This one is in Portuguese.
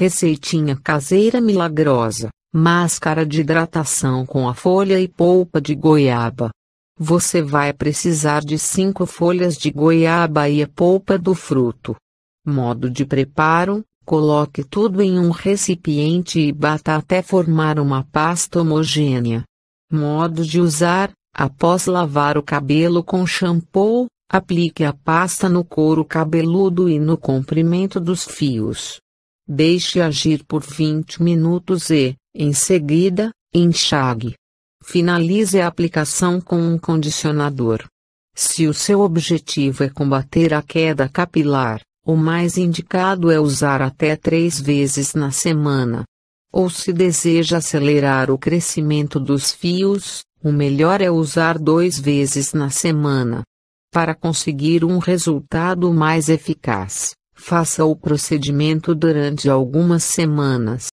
Receitinha caseira milagrosa: máscara de hidratação com a folha e polpa de goiaba. Você vai precisar de 5 folhas de goiaba e a polpa do fruto. Modo de preparo: coloque tudo em um recipiente e bata até formar uma pasta homogênea. Modo de usar: após lavar o cabelo com shampoo, aplique a pasta no couro cabeludo e no comprimento dos fios. Deixe agir por 20 minutos e, em seguida, enxague. Finalize a aplicação com um condicionador. Se o seu objetivo é combater a queda capilar, o mais indicado é usar até três vezes na semana. Ou se deseja acelerar o crescimento dos fios, o melhor é usar dois vezes na semana. Para conseguir um resultado mais eficaz, Faça o procedimento durante algumas semanas.